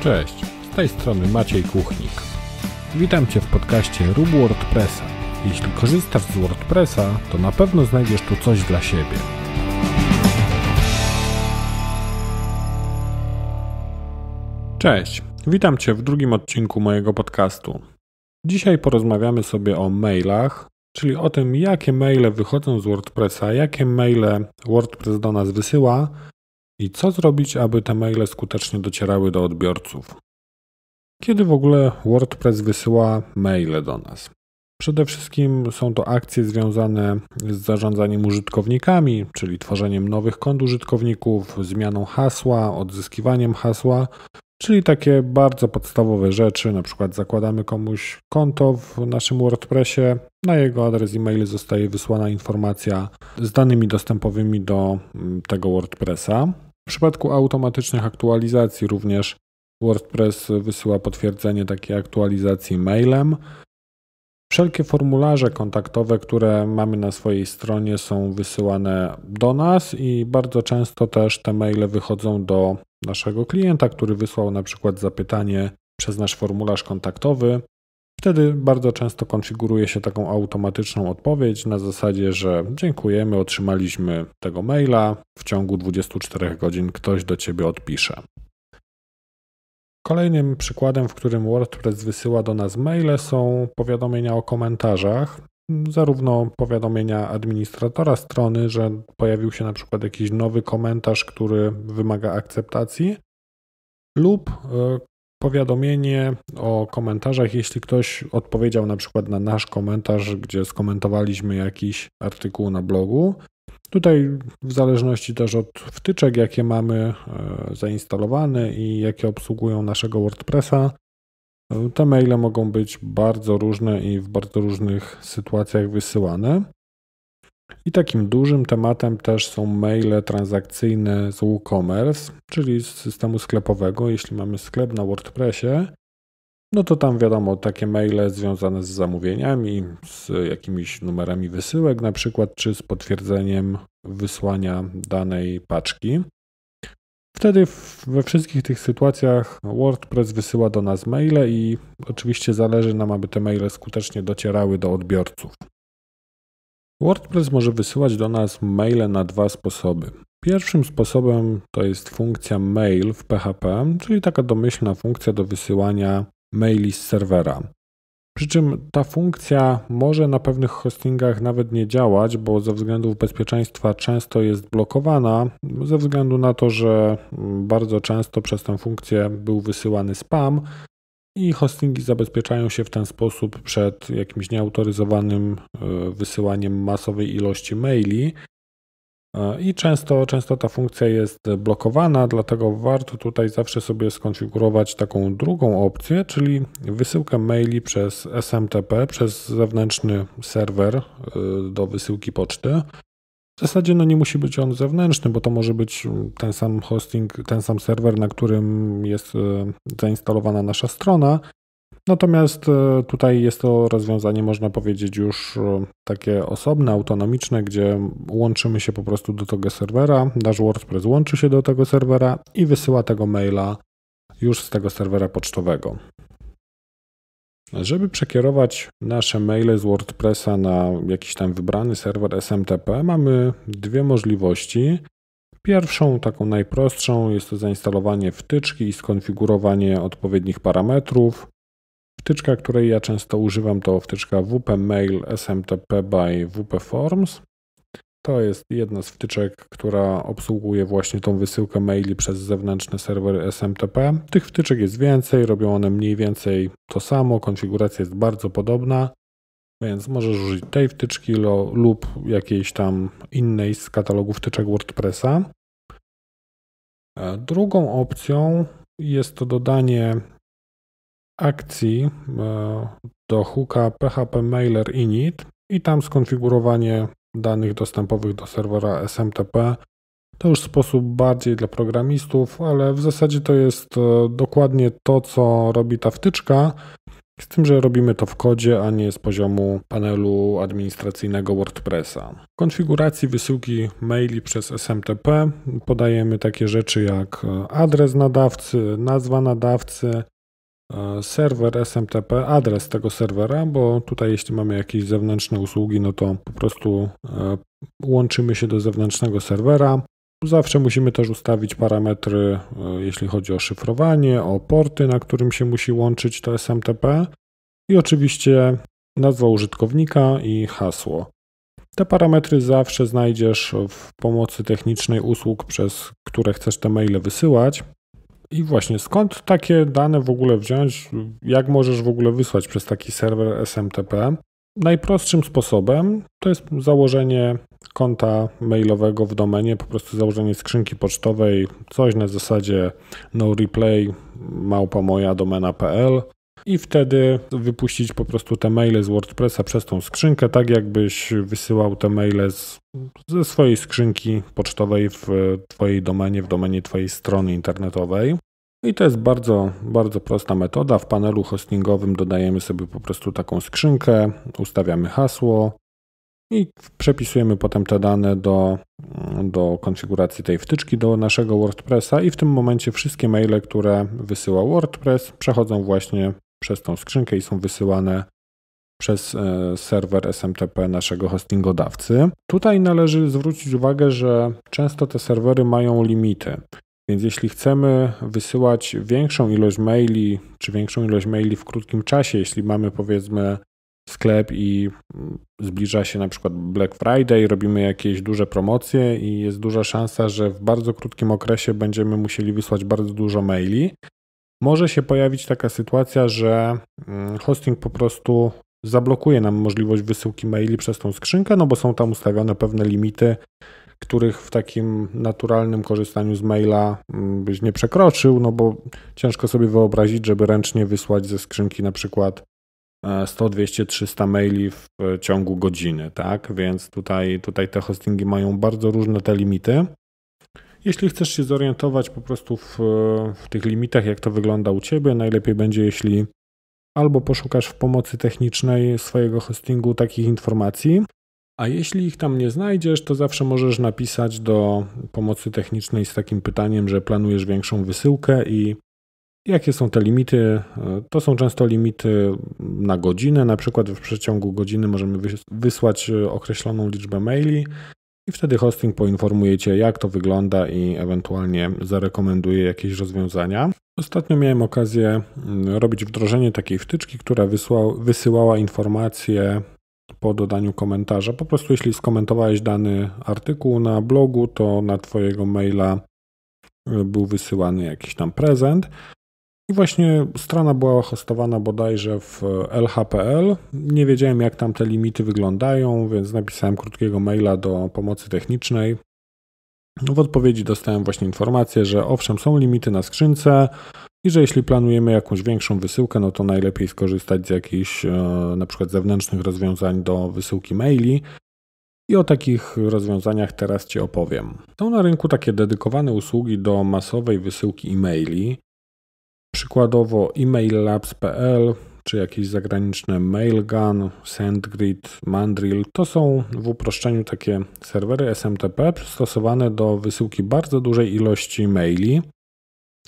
Cześć, z tej strony Maciej Kuchnik. Witam Cię w podcaście Rub WordPressa. Jeśli korzystasz z WordPressa, to na pewno znajdziesz tu coś dla siebie. Cześć, witam Cię w drugim odcinku mojego podcastu. Dzisiaj porozmawiamy sobie o mailach, czyli o tym, jakie maile wychodzą z WordPressa, jakie maile WordPress do nas wysyła i co zrobić, aby te maile skutecznie docierały do odbiorców? Kiedy w ogóle WordPress wysyła maile do nas? Przede wszystkim są to akcje związane z zarządzaniem użytkownikami, czyli tworzeniem nowych kont użytkowników, zmianą hasła, odzyskiwaniem hasła, czyli takie bardzo podstawowe rzeczy. Na przykład zakładamy komuś konto w naszym WordPressie, na jego adres e-mail zostaje wysłana informacja z danymi dostępowymi do mm, tego WordPressa. W przypadku automatycznych aktualizacji również WordPress wysyła potwierdzenie takiej aktualizacji mailem. Wszelkie formularze kontaktowe, które mamy na swojej stronie, są wysyłane do nas i bardzo często też te maile wychodzą do naszego klienta, który wysłał na przykład zapytanie przez nasz formularz kontaktowy. Wtedy bardzo często konfiguruje się taką automatyczną odpowiedź na zasadzie, że dziękujemy, otrzymaliśmy tego maila, w ciągu 24 godzin ktoś do ciebie odpisze. Kolejnym przykładem, w którym WordPress wysyła do nas maile, są powiadomienia o komentarzach, zarówno powiadomienia administratora strony, że pojawił się na przykład jakiś nowy komentarz, który wymaga akceptacji, lub e, powiadomienie o komentarzach, jeśli ktoś odpowiedział na przykład na nasz komentarz, gdzie skomentowaliśmy jakiś artykuł na blogu. Tutaj w zależności też od wtyczek, jakie mamy e, zainstalowane i jakie obsługują naszego WordPressa, e, te maile mogą być bardzo różne i w bardzo różnych sytuacjach wysyłane. I takim dużym tematem też są maile transakcyjne z WooCommerce, czyli z systemu sklepowego. Jeśli mamy sklep na WordPressie, no to tam wiadomo, takie maile związane z zamówieniami, z jakimiś numerami wysyłek na przykład, czy z potwierdzeniem wysłania danej paczki. Wtedy we wszystkich tych sytuacjach WordPress wysyła do nas maile i oczywiście zależy nam, aby te maile skutecznie docierały do odbiorców. WordPress może wysyłać do nas maile na dwa sposoby. Pierwszym sposobem to jest funkcja mail w PHP, czyli taka domyślna funkcja do wysyłania maili z serwera. Przy czym ta funkcja może na pewnych hostingach nawet nie działać, bo ze względów bezpieczeństwa często jest blokowana, ze względu na to, że bardzo często przez tę funkcję był wysyłany spam, i hostingi zabezpieczają się w ten sposób przed jakimś nieautoryzowanym e, wysyłaniem masowej ilości maili. E, I często, często ta funkcja jest blokowana, dlatego warto tutaj zawsze sobie skonfigurować taką drugą opcję, czyli wysyłkę maili przez SMTP, przez zewnętrzny serwer e, do wysyłki poczty. W zasadzie no, nie musi być on zewnętrzny, bo to może być mm, ten sam hosting, ten sam serwer, na którym jest e, zainstalowana nasza strona. Natomiast e, tutaj jest to rozwiązanie, można powiedzieć, już e, takie osobne, autonomiczne, gdzie łączymy się po prostu do tego serwera, nasz WordPress łączy się do tego serwera i wysyła tego maila już z tego serwera pocztowego. Żeby przekierować nasze maile z WordPressa na jakiś tam wybrany serwer SMTP, mamy dwie możliwości. Pierwszą, taką najprostszą, jest to zainstalowanie wtyczki i skonfigurowanie odpowiednich parametrów. Wtyczka, której ja często używam, to wtyczka WP Mail SMTP by WP Forms. To jest jedna z wtyczek, która obsługuje właśnie tą wysyłkę maili przez zewnętrzny serwer SMTP. Tych wtyczek jest więcej, robią one mniej więcej to samo, konfiguracja jest bardzo podobna, więc możesz użyć tej wtyczki lo, lub jakiejś tam innej z katalogu wtyczek WordPressa. E, drugą opcją jest to dodanie akcji e, do hooka PHP Mailer Init i tam skonfigurowanie danych dostępowych do serwera SMTP. To już sposób bardziej dla programistów, ale w zasadzie to jest e, dokładnie to, co robi ta wtyczka, z tym, że robimy to w kodzie, a nie z poziomu panelu administracyjnego WordPressa. W konfiguracji wysyłki maili przez SMTP podajemy takie rzeczy jak e, adres nadawcy, nazwa nadawcy, E, serwer SMTP, adres tego serwera, bo tutaj jeśli mamy jakieś zewnętrzne usługi, no to po prostu e, łączymy się do zewnętrznego serwera. Zawsze musimy też ustawić parametry, e, jeśli chodzi o szyfrowanie, o porty, na którym się musi łączyć to SMTP i oczywiście nazwa użytkownika i hasło. Te parametry zawsze znajdziesz w pomocy technicznej usług, przez które chcesz te maile wysyłać. I właśnie, skąd takie dane w ogóle wziąć? Jak możesz w ogóle wysłać przez taki serwer SMTP? Najprostszym sposobem to jest założenie konta mailowego w domenie, po prostu założenie skrzynki pocztowej, coś na zasadzie no replay małpa moja domena.pl i wtedy wypuścić po prostu te maile z WordPressa przez tą skrzynkę, tak jakbyś wysyłał te maile z, ze swojej skrzynki pocztowej w Twojej domenie, w domenie Twojej strony internetowej. I to jest bardzo, bardzo prosta metoda. W panelu hostingowym dodajemy sobie po prostu taką skrzynkę, ustawiamy hasło i przepisujemy potem te dane do, do konfiguracji tej wtyczki do naszego WordPressa i w tym momencie wszystkie maile, które wysyła WordPress, przechodzą właśnie przez tą skrzynkę i są wysyłane przez e, serwer SMTP naszego hostingodawcy. Tutaj należy zwrócić uwagę, że często te serwery mają limity. Więc jeśli chcemy wysyłać większą ilość maili, czy większą ilość maili w krótkim czasie, jeśli mamy powiedzmy sklep i mm, zbliża się na przykład Black Friday, robimy jakieś duże promocje i jest duża szansa, że w bardzo krótkim okresie będziemy musieli wysłać bardzo dużo maili, może się pojawić taka sytuacja, że mm, hosting po prostu zablokuje nam możliwość wysyłki maili przez tą skrzynkę, no bo są tam ustawione pewne limity, których w takim naturalnym korzystaniu z maila mm, byś nie przekroczył, no bo ciężko sobie wyobrazić, żeby ręcznie wysłać ze skrzynki na przykład 100, 200, 300 maili w e, ciągu godziny, tak? Więc tutaj, tutaj te hostingi mają bardzo różne te limity. Jeśli chcesz się zorientować po prostu w, w tych limitach, jak to wygląda u Ciebie, najlepiej będzie, jeśli albo poszukasz w pomocy technicznej swojego hostingu takich informacji, a jeśli ich tam nie znajdziesz, to zawsze możesz napisać do pomocy technicznej z takim pytaniem, że planujesz większą wysyłkę i jakie są te limity. To są często limity na godzinę, na przykład w przeciągu godziny możemy wysłać określoną liczbę maili, i wtedy hosting poinformuje Cię, jak to wygląda i ewentualnie zarekomenduje jakieś rozwiązania. Ostatnio miałem okazję mm, robić wdrożenie takiej wtyczki, która wysyłała informacje po dodaniu komentarza. Po prostu jeśli skomentowałeś dany artykuł na blogu, to na Twojego maila e, był wysyłany jakiś tam prezent. I właśnie strona była hostowana bodajże w e, LHPL. Nie wiedziałem, jak tam te limity wyglądają, więc napisałem krótkiego maila do pomocy technicznej. W odpowiedzi dostałem właśnie informację, że owszem, są limity na skrzynce i że jeśli planujemy jakąś większą wysyłkę, no to najlepiej skorzystać z jakichś e, na przykład zewnętrznych rozwiązań do wysyłki maili. I o takich rozwiązaniach teraz Ci opowiem. Są na rynku takie dedykowane usługi do masowej wysyłki e-maili. Przykładowo emaillabs.pl czy jakieś zagraniczne Mailgun, SendGrid, Mandrill. To są w uproszczeniu takie serwery SMTP przystosowane do wysyłki bardzo dużej ilości maili.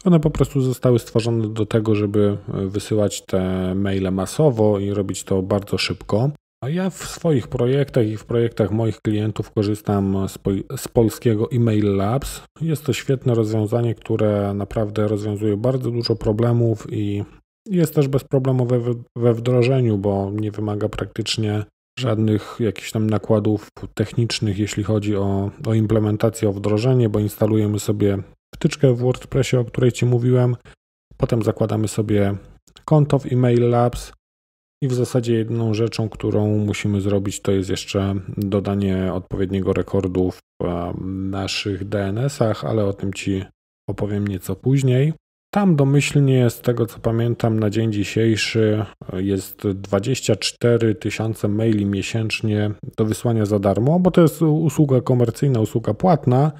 One po prostu zostały stworzone do tego, żeby wysyłać te maile masowo i robić to bardzo szybko. Ja w swoich projektach i w projektach moich klientów korzystam z, po, z, polskiego Email Labs. Jest to świetne rozwiązanie, które naprawdę rozwiązuje bardzo dużo problemów i jest też bezproblemowe we, we wdrożeniu, bo nie wymaga praktycznie żadnych jakichś tam nakładów technicznych, jeśli chodzi o, o implementację, o wdrożenie, bo instalujemy sobie wtyczkę w WordPressie, o której Ci mówiłem. Potem zakładamy sobie konto w Email Labs i w zasadzie jedną rzeczą, którą musimy zrobić, to jest jeszcze dodanie odpowiedniego rekordu w e, naszych DNS-ach, ale o tym Ci opowiem nieco później. Tam domyślnie, z tego co pamiętam, na dzień dzisiejszy jest 24 tysiące maili miesięcznie do wysłania za darmo, bo to jest usługa komercyjna, usługa płatna,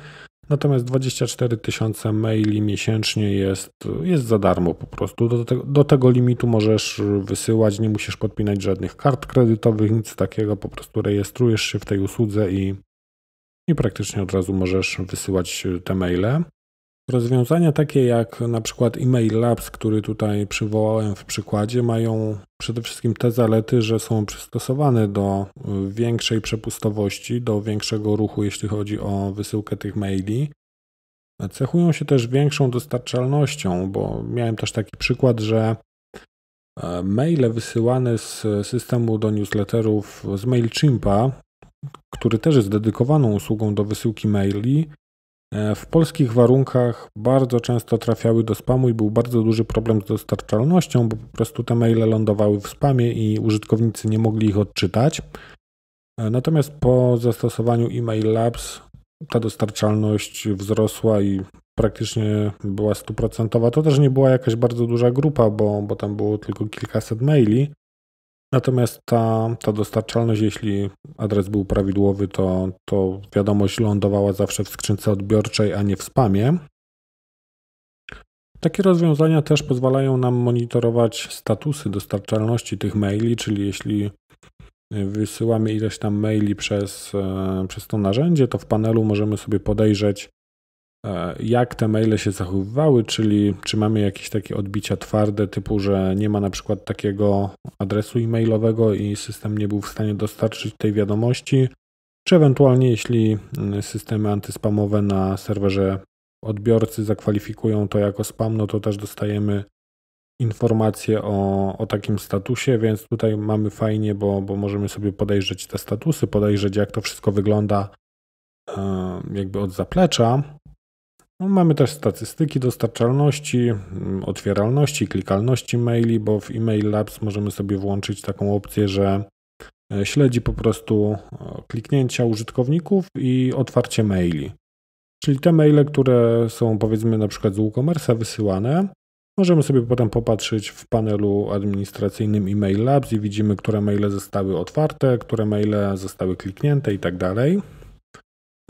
Natomiast 24 tysiące maili miesięcznie jest, jest za darmo po prostu. Do, do tego limitu możesz wysyłać, nie musisz podpinać żadnych kart kredytowych, nic takiego. Po prostu rejestrujesz się w tej usłudze i, i praktycznie od razu możesz wysyłać te maile. Rozwiązania takie jak na przykład Email Labs, który tutaj przywołałem w przykładzie, mają przede wszystkim te zalety, że są przystosowane do y, większej przepustowości, do większego ruchu, jeśli chodzi o wysyłkę tych maili. Cechują się też większą dostarczalnością, bo miałem też taki przykład, że e, maile wysyłane z systemu do newsletterów z MailChimpa, który też jest dedykowaną usługą do wysyłki maili, E, w polskich warunkach bardzo często trafiały do spamu i był bardzo duży problem z dostarczalnością, bo po prostu te maile lądowały w spamie i użytkownicy nie mogli ich odczytać. E, natomiast po zastosowaniu Email Labs ta dostarczalność wzrosła i praktycznie była stuprocentowa. To też nie była jakaś bardzo duża grupa, bo, bo tam było tylko kilkaset maili, Natomiast ta, ta dostarczalność, jeśli adres był prawidłowy, to, to wiadomość lądowała zawsze w skrzynce odbiorczej, a nie w spamie. Takie rozwiązania też pozwalają nam monitorować statusy dostarczalności tych maili, czyli jeśli y, wysyłamy ileś tam maili przez, e, przez to narzędzie, to w panelu możemy sobie podejrzeć, E, jak te maile się zachowywały, czyli czy mamy jakieś takie odbicia twarde, typu, że nie ma na przykład takiego adresu e-mailowego i system nie był w stanie dostarczyć tej wiadomości, czy ewentualnie jeśli mm, systemy antyspamowe na serwerze odbiorcy zakwalifikują to jako spam, no to też dostajemy informacje o, o takim statusie, więc tutaj mamy fajnie, bo, bo możemy sobie podejrzeć te statusy, podejrzeć jak to wszystko wygląda e, jakby od zaplecza. No, mamy też statystyki dostarczalności, mm, otwieralności, klikalności maili, bo w Email Labs możemy sobie włączyć taką opcję, że e, śledzi po prostu e, kliknięcia użytkowników i otwarcie maili. Czyli te maile, które są powiedzmy na przykład z WooCommerce wysyłane, możemy sobie potem popatrzeć w panelu administracyjnym Email Labs i widzimy, które maile zostały otwarte, które maile zostały kliknięte i tak dalej.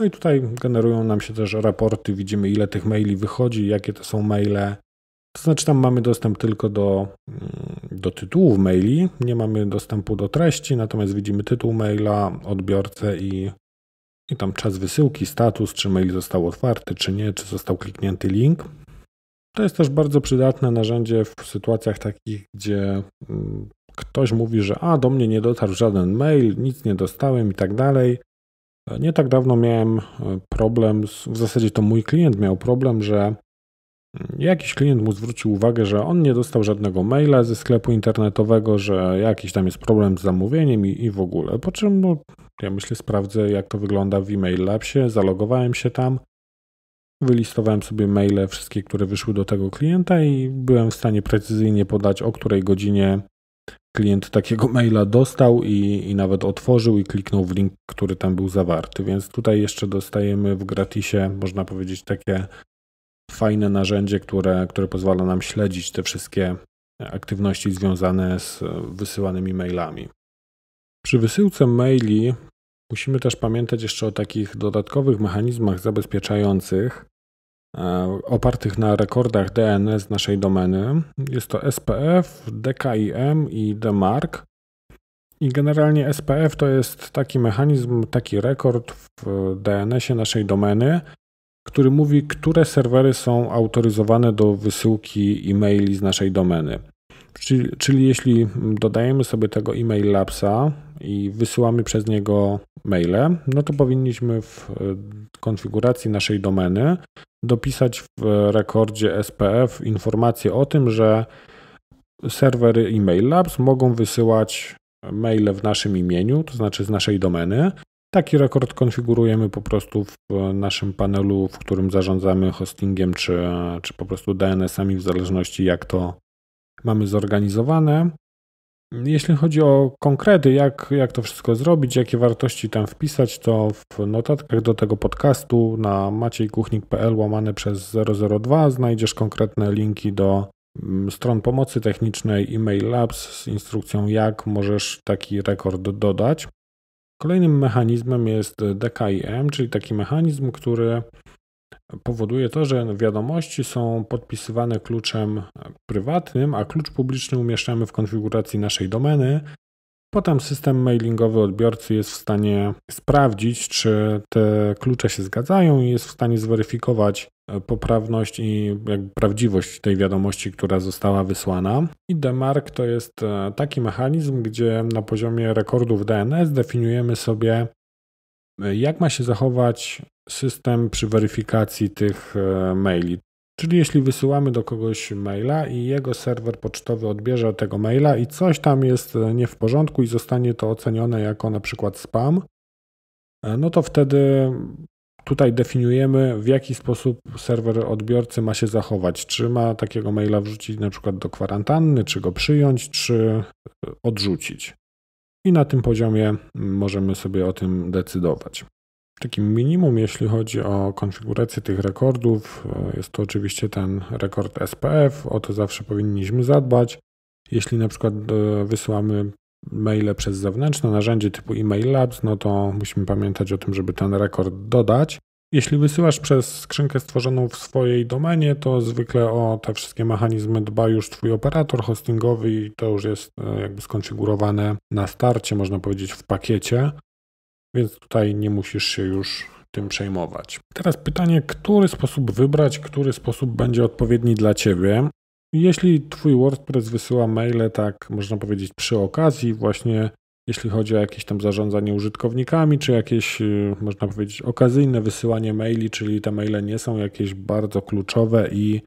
No i tutaj generują nam się też raporty, widzimy ile tych maili wychodzi, jakie to są maile. To znaczy tam mamy dostęp tylko do, mm, do tytułów maili, nie mamy dostępu do treści, natomiast widzimy tytuł maila, odbiorcę i, i tam czas wysyłki, status, czy mail został otwarty, czy nie, czy został kliknięty link. To jest też bardzo przydatne narzędzie w sytuacjach takich, gdzie mm, ktoś mówi, że a do mnie nie dotarł żaden mail, nic nie dostałem i tak dalej. Nie tak dawno miałem e, problem, z, w zasadzie to mój klient miał problem, że jakiś klient mu zwrócił uwagę, że on nie dostał żadnego maila ze sklepu internetowego, że jakiś tam jest problem z zamówieniem i, i w ogóle. Po czym, no, ja myślę, sprawdzę jak to wygląda w e-mail labsie, zalogowałem się tam, wylistowałem sobie maile, wszystkie, które wyszły do tego klienta i byłem w stanie precyzyjnie podać, o której godzinie klient takiego maila dostał i, i nawet otworzył i kliknął w link, który tam był zawarty. Więc tutaj jeszcze dostajemy w gratisie, można powiedzieć, takie fajne narzędzie, które, które pozwala nam śledzić te wszystkie aktywności związane z wysyłanymi mailami. Przy wysyłce maili musimy też pamiętać jeszcze o takich dodatkowych mechanizmach zabezpieczających, E, opartych na rekordach DNS naszej domeny. Jest to SPF, DKIM i DMARC. I generalnie SPF to jest taki mechanizm, taki rekord w DNS-ie naszej domeny, który mówi, które serwery są autoryzowane do wysyłki e-maili z naszej domeny. Czyli, czyli jeśli dodajemy sobie tego e-mail Labsa i wysyłamy przez niego maile, no to powinniśmy w e, konfiguracji naszej domeny dopisać w rekordzie SPF informację o tym, że serwery e-mail Labs mogą wysyłać maile w naszym imieniu, to znaczy z naszej domeny. Taki rekord konfigurujemy po prostu w naszym panelu, w którym zarządzamy hostingiem, czy, czy po prostu DNS-ami, w zależności jak to mamy zorganizowane. Jeśli chodzi o konkrety, jak, jak to wszystko zrobić, jakie wartości tam wpisać, to w notatkach do tego podcastu na maciejkuchnik.pl łamane przez 002 znajdziesz konkretne linki do mm, stron pomocy technicznej e-mail labs z instrukcją, jak możesz taki rekord dodać. Kolejnym mechanizmem jest DKIM, czyli taki mechanizm, który powoduje to, że wiadomości są podpisywane kluczem prywatnym, a klucz publiczny umieszczamy w konfiguracji naszej domeny. Potem system mailingowy odbiorcy jest w stanie sprawdzić, czy te klucze się zgadzają i jest w stanie zweryfikować poprawność i prawdziwość tej wiadomości, która została wysłana. I DMARC to jest e, taki mechanizm, gdzie na poziomie rekordów DNS definiujemy sobie jak ma się zachować system przy weryfikacji tych e, maili. Czyli jeśli wysyłamy do kogoś maila i jego serwer pocztowy odbierze tego maila i coś tam jest e, nie w porządku i zostanie to ocenione jako na przykład spam, e, no to wtedy tutaj definiujemy, w jaki sposób serwer odbiorcy ma się zachować. Czy ma takiego maila wrzucić na przykład do kwarantanny, czy go przyjąć, czy odrzucić i na tym poziomie możemy sobie o tym decydować. Takim minimum, jeśli chodzi o konfigurację tych rekordów, e, jest to oczywiście ten rekord SPF, o to zawsze powinniśmy zadbać. Jeśli na przykład e, wysyłamy maile przez zewnętrzne narzędzie typu e-mail labs, no to musimy pamiętać o tym, żeby ten rekord dodać. Jeśli wysyłasz przez skrzynkę stworzoną w swojej domenie, to zwykle o te wszystkie mechanizmy dba już Twój operator hostingowy i to już jest e, jakby skonfigurowane na starcie, można powiedzieć, w pakiecie, więc tutaj nie musisz się już tym przejmować. Teraz pytanie, który sposób wybrać, który sposób będzie odpowiedni dla Ciebie. Jeśli Twój WordPress wysyła maile, tak można powiedzieć, przy okazji, właśnie jeśli chodzi o jakieś tam zarządzanie użytkownikami, czy jakieś, y, można powiedzieć, okazyjne wysyłanie maili, czyli te maile nie są jakieś bardzo kluczowe i,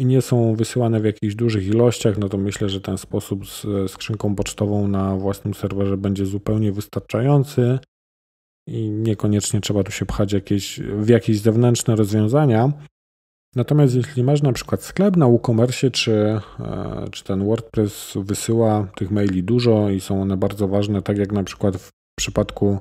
i nie są wysyłane w jakichś dużych ilościach, no to myślę, że ten sposób z e, skrzynką pocztową na własnym serwerze będzie zupełnie wystarczający i niekoniecznie trzeba tu się pchać jakieś, w jakieś zewnętrzne rozwiązania. Natomiast jeśli masz na przykład sklep na WooCommerce, czy, e, czy ten WordPress wysyła tych maili dużo i są one bardzo ważne, tak jak na przykład w przypadku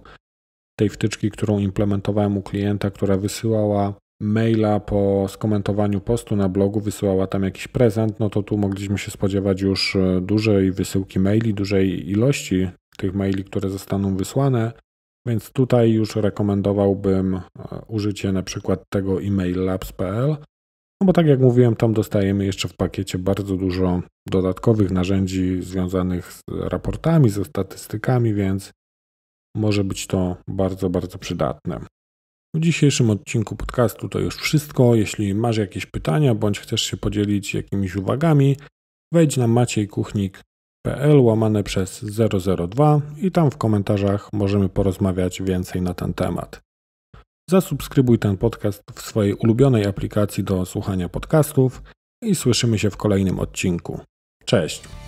tej wtyczki, którą implementowałem u klienta, która wysyłała maila po skomentowaniu postu na blogu, wysyłała tam jakiś prezent, no to tu mogliśmy się spodziewać już e, dużej wysyłki maili, dużej ilości tych maili, które zostaną wysłane. Więc tutaj już rekomendowałbym e, użycie na przykład tego emaillabs.pl no bo tak jak mówiłem, tam dostajemy jeszcze w pakiecie bardzo dużo dodatkowych narzędzi związanych z raportami, ze statystykami, więc może być to bardzo, bardzo przydatne. W dzisiejszym odcinku podcastu to już wszystko. Jeśli masz jakieś pytania bądź chcesz się podzielić jakimiś uwagami, wejdź na maciejkuchnik.pl łamane przez 002 i tam w komentarzach możemy porozmawiać więcej na ten temat. Zasubskrybuj ten podcast w swojej ulubionej aplikacji do słuchania podcastów i słyszymy się w kolejnym odcinku. Cześć!